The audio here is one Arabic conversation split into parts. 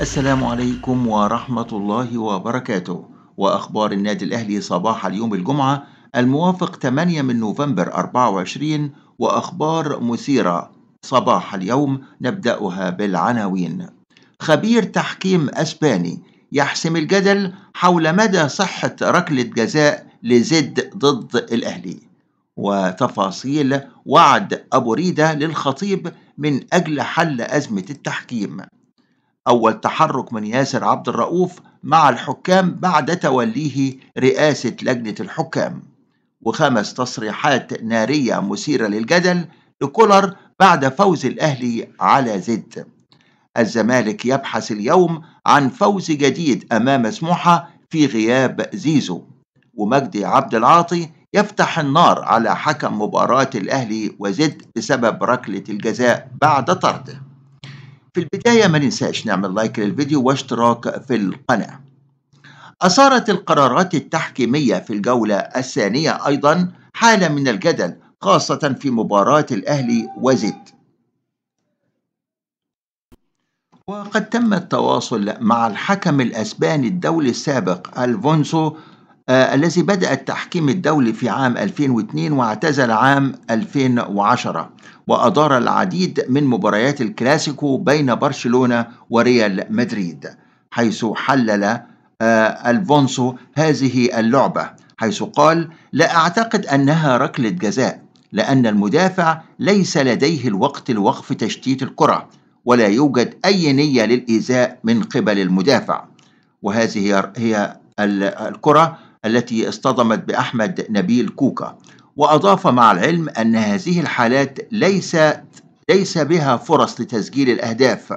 السلام عليكم ورحمة الله وبركاته وأخبار النادي الأهلي صباح اليوم الجمعة الموافق 8 من نوفمبر 24 وأخبار مثيرة صباح اليوم نبدأها بالعناوين خبير تحكيم أسباني يحسم الجدل حول مدى صحة ركلة جزاء لزد ضد الأهلي وتفاصيل وعد أبو ريدة للخطيب من أجل حل أزمة التحكيم أول تحرك من ياسر عبد الرؤوف مع الحكام بعد توليه رئاسة لجنة الحكام وخمس تصريحات نارية مثيرة للجدل لكولر بعد فوز الأهلي على زد الزمالك يبحث اليوم عن فوز جديد أمام سموحة في غياب زيزو ومجدي عبد العاطي يفتح النار على حكم مباراة الأهلي وزد بسبب ركلة الجزاء بعد طرده في البداية ما ننساش نعمل لايك للفيديو واشتراك في القناة أثارت القرارات التحكيمية في الجولة الثانية أيضا حالة من الجدل خاصة في مباراة الأهلي وزد وقد تم التواصل مع الحكم الأسباني الدولي السابق ألفونسو آه، الذي بدأ التحكيم الدولي في عام 2002 واعتزل عام 2010 وأدار العديد من مباريات الكلاسيكو بين برشلونة وريال مدريد حيث حلل آه، ألفونسو هذه اللعبة حيث قال لا أعتقد أنها ركلة جزاء لأن المدافع ليس لديه الوقت لوقف تشتيت الكرة ولا يوجد أي نية للإيذاء من قبل المدافع وهذه هي الكرة التي اصطدمت بأحمد نبيل كوكا وأضاف مع العلم أن هذه الحالات ليس ليس بها فرص لتسجيل الأهداف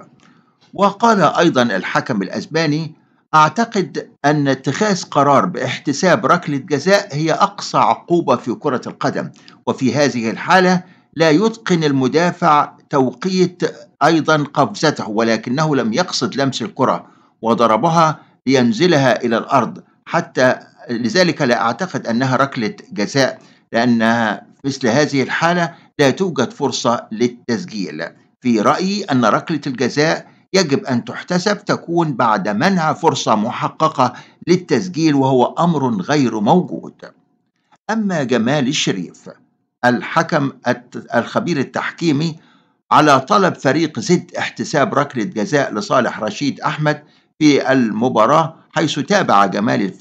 وقال أيضا الحكم الأسباني أعتقد أن اتخاذ قرار باحتساب ركلة جزاء هي أقصى عقوبة في كرة القدم وفي هذه الحالة لا يتقن المدافع توقيت أيضا قفزته ولكنه لم يقصد لمس الكرة وضربها لينزلها إلى الأرض حتى لذلك لا أعتقد أنها ركلة جزاء لأنها مثل هذه الحالة لا توجد فرصة للتسجيل في رأيي أن ركلة الجزاء يجب أن تحتسب تكون بعد منع فرصة محققة للتسجيل وهو أمر غير موجود أما جمال الشريف الحكم الخبير التحكيمي على طلب فريق زد احتساب ركلة جزاء لصالح رشيد أحمد في المباراة حيث تابع جمال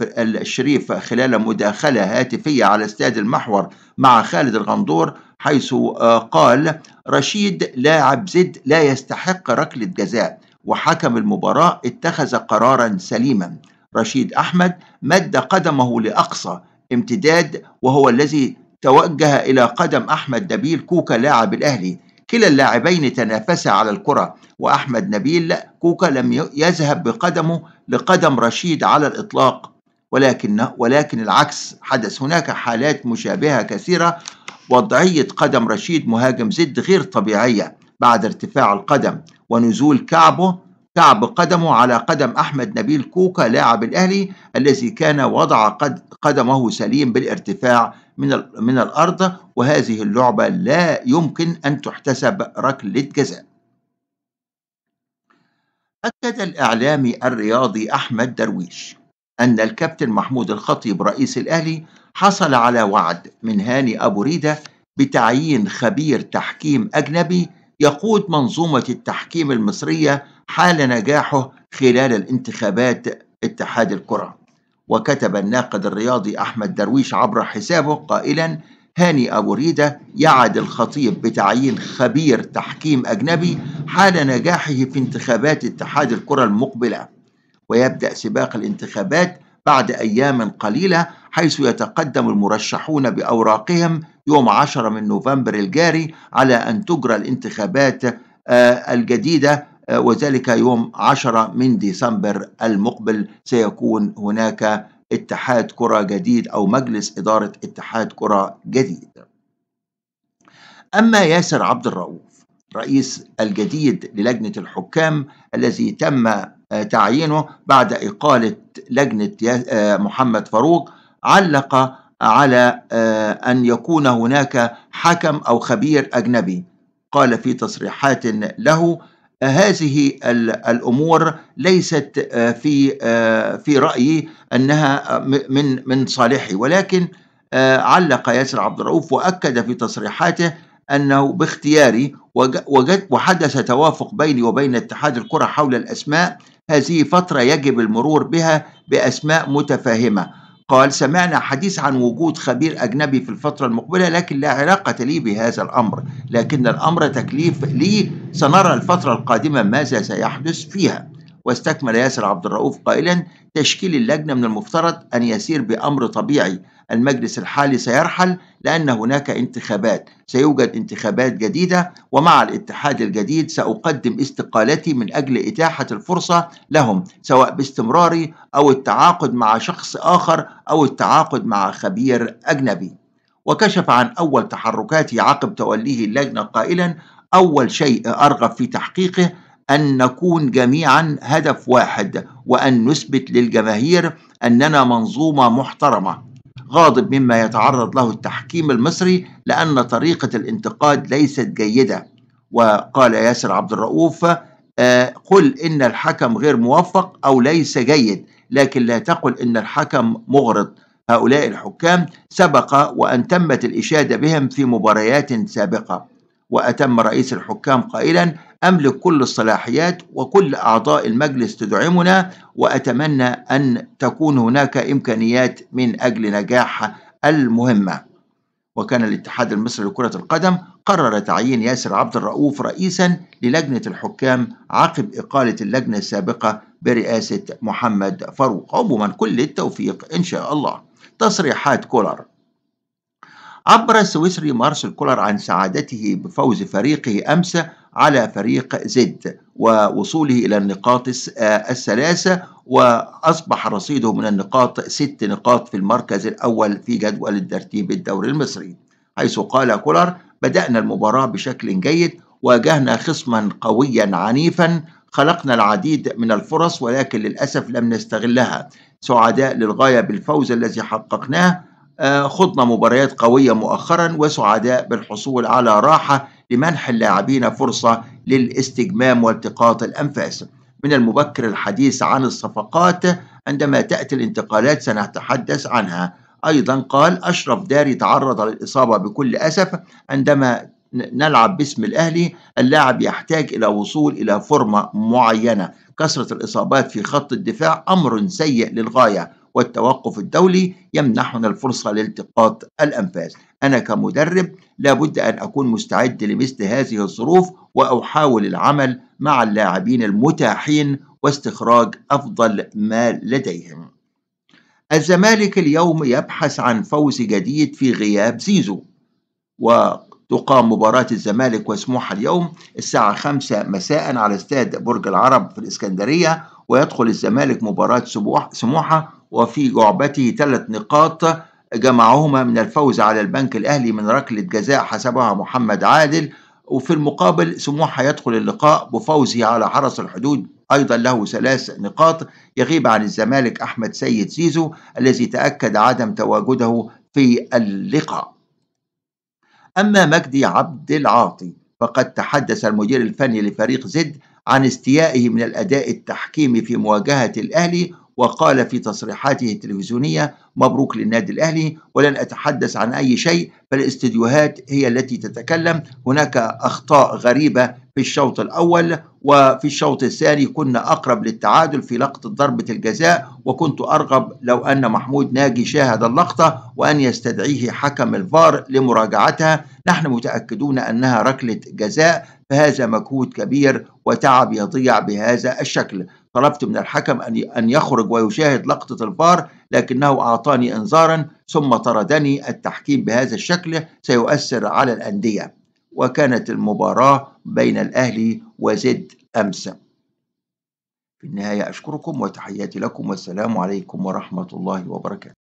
الشريف خلال مداخلة هاتفية على استاد المحور مع خالد الغندور حيث آه، قال رشيد لاعب زد لا يستحق ركلة جزاء وحكم المباراة اتخذ قرارا سليما رشيد أحمد مد قدمه لأقصى امتداد وهو الذي توجه إلى قدم أحمد نبيل كوكا لاعب الأهلي كلا اللاعبين تنافسا على الكرة وأحمد نبيل كوكا لم يذهب بقدمه لقدم رشيد على الإطلاق ولكن ولكن العكس حدث هناك حالات مشابهة كثيرة وضعية قدم رشيد مهاجم زد غير طبيعية بعد ارتفاع القدم ونزول كعبه كعب قدمه على قدم أحمد نبيل كوكا لاعب الأهلي الذي كان وضع قد قدمه سليم بالارتفاع من, من الأرض وهذه اللعبة لا يمكن أن تحتسب ركلة جزاء أكد الإعلامي الرياضي أحمد درويش أن الكابتن محمود الخطيب رئيس الأهلي حصل على وعد من هاني أبو ريدة بتعيين خبير تحكيم أجنبي يقود منظومة التحكيم المصرية حال نجاحه خلال الانتخابات اتحاد الكرة وكتب الناقد الرياضي أحمد درويش عبر حسابه قائلا هاني أبو ريدة يعد الخطيب بتعيين خبير تحكيم أجنبي حال نجاحه في انتخابات اتحاد الكرة المقبلة ويبدأ سباق الانتخابات بعد أيام قليلة حيث يتقدم المرشحون بأوراقهم يوم 10 من نوفمبر الجاري على أن تجرى الانتخابات آه، الجديدة وذلك يوم 10 من ديسمبر المقبل سيكون هناك اتحاد كرة جديد أو مجلس إدارة اتحاد كرة جديد أما ياسر عبد الرؤوف رئيس الجديد للجنة الحكام الذي تم آه، تعيينه بعد إقالة لجنة آه، محمد فاروق علق على آه، أن يكون هناك حكم أو خبير أجنبي قال في تصريحات له هذه الامور ليست آه، في آه، في رايي انها آه، من من صالحي ولكن علق ياسر عبد الرؤوف واكد في تصريحاته انه باختياري وجد وحدث توافق بيني وبين اتحاد الكره حول الاسماء هذه فتره يجب المرور بها باسماء متفاهمه قال سمعنا حديث عن وجود خبير أجنبي في الفترة المقبلة لكن لا علاقة لي بهذا الأمر لكن الأمر تكليف لي سنرى الفترة القادمة ماذا سيحدث فيها واستكمل ياسر عبد الرؤوف قائلا تشكيل اللجنة من المفترض أن يسير بأمر طبيعي المجلس الحالي سيرحل لأن هناك انتخابات سيوجد انتخابات جديدة ومع الاتحاد الجديد سأقدم استقالتي من أجل إتاحة الفرصة لهم سواء باستمراري أو التعاقد مع شخص آخر أو التعاقد مع خبير أجنبي وكشف عن أول تحركاته عقب توليه اللجنة قائلا أول شيء أرغب في تحقيقه أن نكون جميعا هدف واحد وأن نثبت للجماهير أننا منظومة محترمة غاضب مما يتعرض له التحكيم المصري لأن طريقة الانتقاد ليست جيدة وقال ياسر عبد الرؤوف آه، قل إن الحكم غير موفق أو ليس جيد لكن لا تقل إن الحكم مغرض هؤلاء الحكام سبق وأن تمت الإشادة بهم في مباريات سابقة وأتم رئيس الحكام قائلا أملك كل الصلاحيات وكل أعضاء المجلس تدعمنا وأتمنى أن تكون هناك إمكانيات من أجل نجاح المهمة وكان الاتحاد المصري لكرة القدم قرر تعيين ياسر عبد الرؤوف رئيسا للجنة الحكام عقب إقالة اللجنة السابقة برئاسة محمد فاروق عموما كل التوفيق إن شاء الله تصريحات كولر عبر السويسري مارسل كولر عن سعادته بفوز فريقه أمس على فريق زد ووصوله إلى النقاط آه، الثلاثة وأصبح رصيده من النقاط ست نقاط في المركز الأول في جدول الترتيب الدوري المصري حيث قال كولر بدأنا المباراة بشكل جيد واجهنا خصما قويا عنيفا خلقنا العديد من الفرص ولكن للأسف لم نستغلها سعداء للغاية بالفوز الذي حققناه آه، خضنا مباريات قوية مؤخرا وسعداء بالحصول على راحة لمنح اللاعبين فرصة للاستجمام والتقاط الأنفاس من المبكر الحديث عن الصفقات عندما تأتي الانتقالات سنتحدث عنها أيضا قال أشرف داري تعرض للإصابة بكل أسف عندما نلعب باسم الأهلي اللاعب يحتاج إلى وصول إلى فورمة معينة كثرة الإصابات في خط الدفاع أمر سيء للغاية والتوقف الدولي يمنحنا الفرصة لالتقاط الأنفاس أنا كمدرب لابد أن أكون مستعد لمثل هذه الظروف وأحاول العمل مع اللاعبين المتاحين واستخراج أفضل ما لديهم الزمالك اليوم يبحث عن فوز جديد في غياب زيزو وتقام مباراة الزمالك وسموحة اليوم الساعة 5 مساء على استاد برج العرب في الإسكندرية ويدخل الزمالك مباراة سموحة وفي جعبته ثلاث نقاط جمعهما من الفوز على البنك الأهلي من ركلة جزاء حسبها محمد عادل وفي المقابل سموحة يدخل اللقاء بفوزه على حرس الحدود أيضا له ثلاث نقاط يغيب عن الزمالك أحمد سيد زيزو الذي تأكد عدم تواجده في اللقاء أما مجدي عبد العاطي فقد تحدث المدير الفني لفريق زد عن استيائه من الأداء التحكيمي في مواجهة الأهلي وقال في تصريحاته التلفزيونية مبروك للنادي الأهلي ولن أتحدث عن أي شيء فالاستديوهات هي التي تتكلم هناك أخطاء غريبة في الشوط الأول وفي الشوط الثاني كنا أقرب للتعادل في لقطة ضربة الجزاء وكنت أرغب لو أن محمود ناجي شاهد اللقطة وأن يستدعيه حكم الفار لمراجعتها نحن متأكدون أنها ركلة جزاء فهذا مجهود كبير وتعب يضيع بهذا الشكل طلبت من الحكم أن أن يخرج ويشاهد لقطة الفار لكنه أعطاني إنذارا ثم طردني التحكيم بهذا الشكل سيؤثر على الأندية وكانت المباراة بين الأهلي وزد أمس في النهاية أشكركم وتحياتي لكم والسلام عليكم ورحمة الله وبركاته